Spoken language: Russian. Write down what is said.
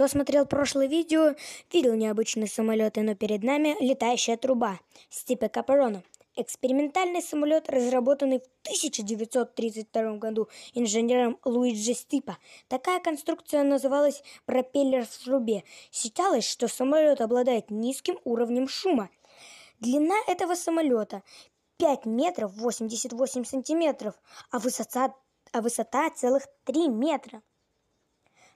Кто смотрел прошлое видео, видел необычные самолеты, но перед нами летающая труба Стипе Капарона. Экспериментальный самолет, разработанный в 1932 году инженером Луиджи Стипа. Такая конструкция называлась пропеллер в трубе. Считалось, что самолет обладает низким уровнем шума. Длина этого самолета 5 метров 88 сантиметров, а высота, а высота целых 3 метра.